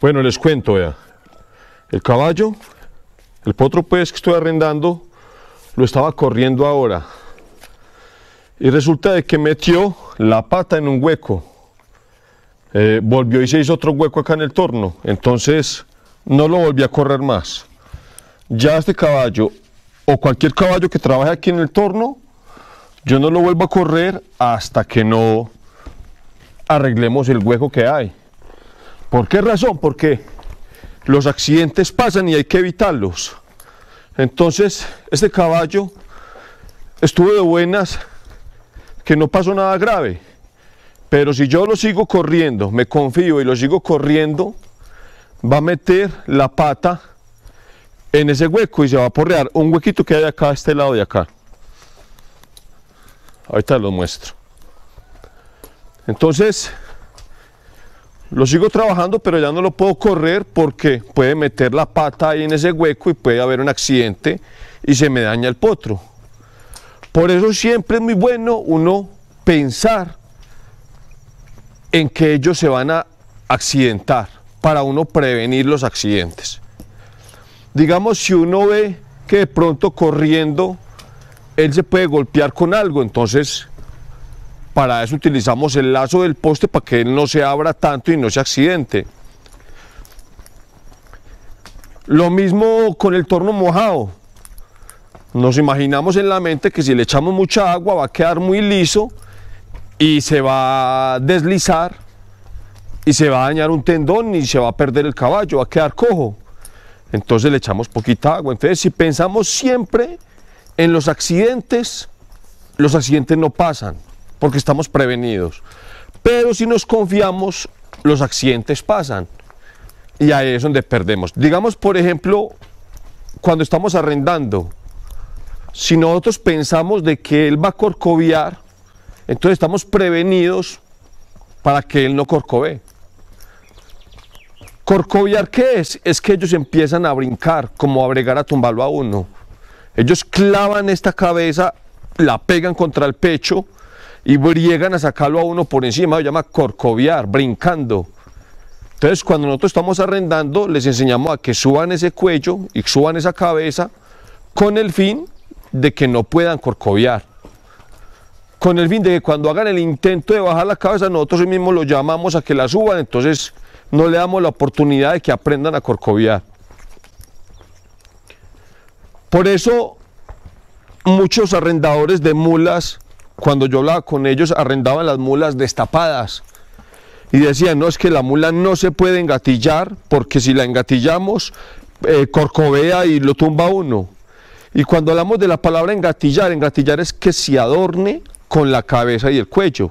Bueno, les cuento, ya. El caballo, el potro pues que estoy arrendando, lo estaba corriendo ahora. Y resulta de que metió la pata en un hueco. Eh, volvió y se hizo otro hueco acá en el torno. Entonces no lo volví a correr más. Ya este caballo o cualquier caballo que trabaje aquí en el torno, yo no lo vuelvo a correr hasta que no arreglemos el hueco que hay. ¿Por qué razón? Porque los accidentes pasan y hay que evitarlos. Entonces, este caballo estuvo de buenas, que no pasó nada grave. Pero si yo lo sigo corriendo, me confío y lo sigo corriendo, va a meter la pata en ese hueco y se va a porrear un huequito que hay acá, a este lado de acá. Ahorita lo muestro. Entonces, lo sigo trabajando, pero ya no lo puedo correr porque puede meter la pata ahí en ese hueco y puede haber un accidente y se me daña el potro. Por eso siempre es muy bueno uno pensar en que ellos se van a accidentar para uno prevenir los accidentes. Digamos, si uno ve que de pronto corriendo él se puede golpear con algo, entonces para eso utilizamos el lazo del poste para que él no se abra tanto y no se accidente. Lo mismo con el torno mojado. Nos imaginamos en la mente que si le echamos mucha agua va a quedar muy liso y se va a deslizar y se va a dañar un tendón y se va a perder el caballo, va a quedar cojo. Entonces le echamos poquita agua. Entonces si pensamos siempre en los accidentes, los accidentes no pasan porque estamos prevenidos. Pero si nos confiamos, los accidentes pasan. Y ahí es donde perdemos. Digamos, por ejemplo, cuando estamos arrendando, si nosotros pensamos de que él va a corcoviar, entonces estamos prevenidos para que él no corcove. Corcoviar, ¿qué es? Es que ellos empiezan a brincar, como a bregar a tumbarlo a uno. Ellos clavan esta cabeza, la pegan contra el pecho y llegan a sacarlo a uno por encima, lo llama corcoviar, brincando. Entonces, cuando nosotros estamos arrendando, les enseñamos a que suban ese cuello y suban esa cabeza con el fin de que no puedan corcoviar. Con el fin de que cuando hagan el intento de bajar la cabeza, nosotros mismos los llamamos a que la suban, entonces no le damos la oportunidad de que aprendan a corcoviar. Por eso, muchos arrendadores de mulas cuando yo hablaba con ellos, arrendaban las mulas destapadas. Y decían, no, es que la mula no se puede engatillar, porque si la engatillamos, corcobea eh, corcovea y lo tumba uno. Y cuando hablamos de la palabra engatillar, engatillar es que se adorne con la cabeza y el cuello,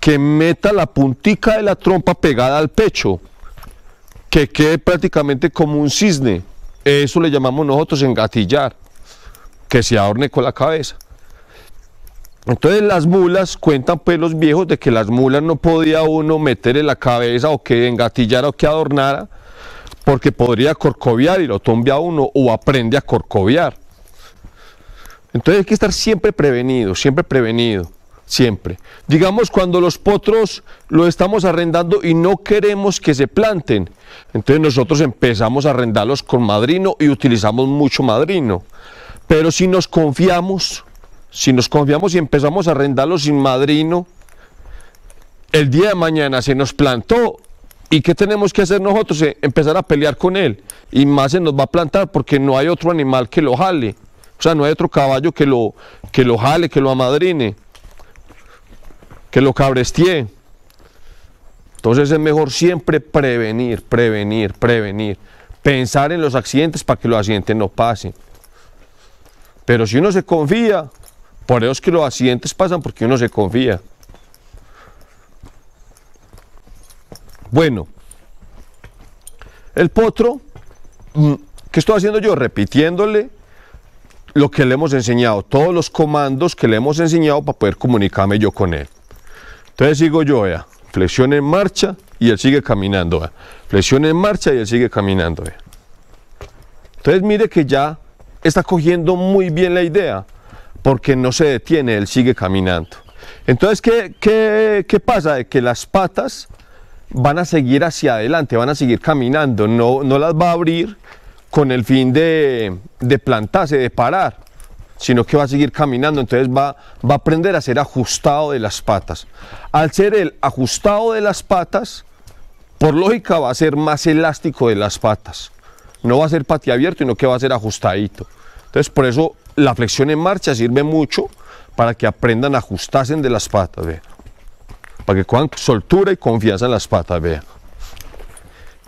que meta la puntica de la trompa pegada al pecho, que quede prácticamente como un cisne. Eso le llamamos nosotros engatillar, que se adorne con la cabeza. Entonces las mulas, cuentan pues los viejos de que las mulas no podía uno meter en la cabeza o que engatillara o que adornara, porque podría corcoviar y lo tombe a uno o aprende a corcoviar. Entonces hay que estar siempre prevenido, siempre prevenido, siempre. Digamos cuando los potros lo estamos arrendando y no queremos que se planten, entonces nosotros empezamos a arrendarlos con madrino y utilizamos mucho madrino. Pero si nos confiamos, si nos confiamos y empezamos a arrendarlo sin madrino, el día de mañana se nos plantó ¿Y qué tenemos que hacer nosotros? Eh, empezar a pelear con él. Y más se nos va a plantar porque no hay otro animal que lo jale. O sea, no hay otro caballo que lo, que lo jale, que lo amadrine, que lo cabrestie. Entonces es mejor siempre prevenir, prevenir, prevenir. Pensar en los accidentes para que los accidentes no pasen. Pero si uno se confía, por eso es que los accidentes pasan porque uno se confía. Bueno, el potro, mm, ¿qué estoy haciendo yo? Repitiéndole lo que le hemos enseñado, todos los comandos que le hemos enseñado para poder comunicarme yo con él. Entonces sigo yo, vea, flexión en marcha y él sigue caminando, Flexione flexión en marcha y él sigue caminando. Entonces mire que ya está cogiendo muy bien la idea porque no se detiene, él sigue caminando. Entonces, ¿qué, qué, qué pasa? Que las patas van a seguir hacia adelante, van a seguir caminando, no, no las va a abrir con el fin de, de, plantarse, de parar, sino que va a seguir caminando, entonces va, va a aprender a ser ajustado de las patas. Al ser el ajustado de las patas, por lógica va a ser más elástico de las patas, no va a ser abierto, sino que va a ser ajustadito. Entonces, por eso la flexión en marcha sirve mucho para que aprendan a ajustarse de las patas, vea. Para que cojan soltura y confianza en las patas, vea.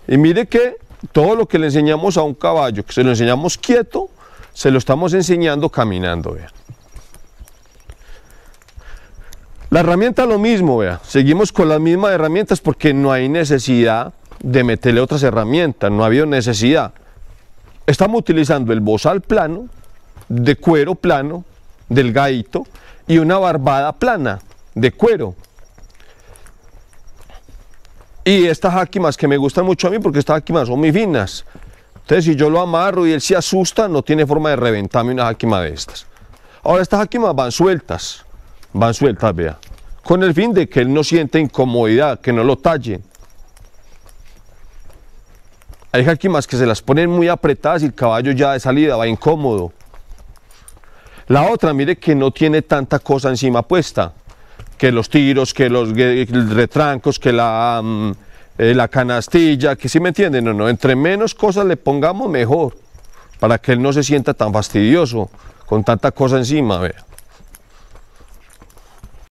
Y mire que todo lo que le enseñamos a un caballo, que se lo enseñamos quieto, se lo estamos enseñando caminando, vea. La herramienta lo mismo, vea. Seguimos con las mismas herramientas porque no hay necesidad de meterle otras herramientas, no ha habido necesidad. Estamos utilizando el bozal plano de cuero plano, delgadito, y una barbada plana, de cuero. Y estas áquimas que me gustan mucho a mí, porque estas más son muy finas. Entonces, si yo lo amarro y él se asusta, no tiene forma de reventarme una áquima de estas. Ahora, estas áquimas van sueltas, van sueltas, vea, con el fin de que él no siente incomodidad, que no lo tallen. Hay jaquimas que se las ponen muy apretadas y el caballo ya de salida va incómodo. La otra, mire que no tiene tanta cosa encima puesta, que los tiros, que los retrancos, que la, mm, eh, la canastilla, que si me entienden no, no, entre menos cosas le pongamos mejor, para que él no se sienta tan fastidioso, con tanta cosa encima, vea.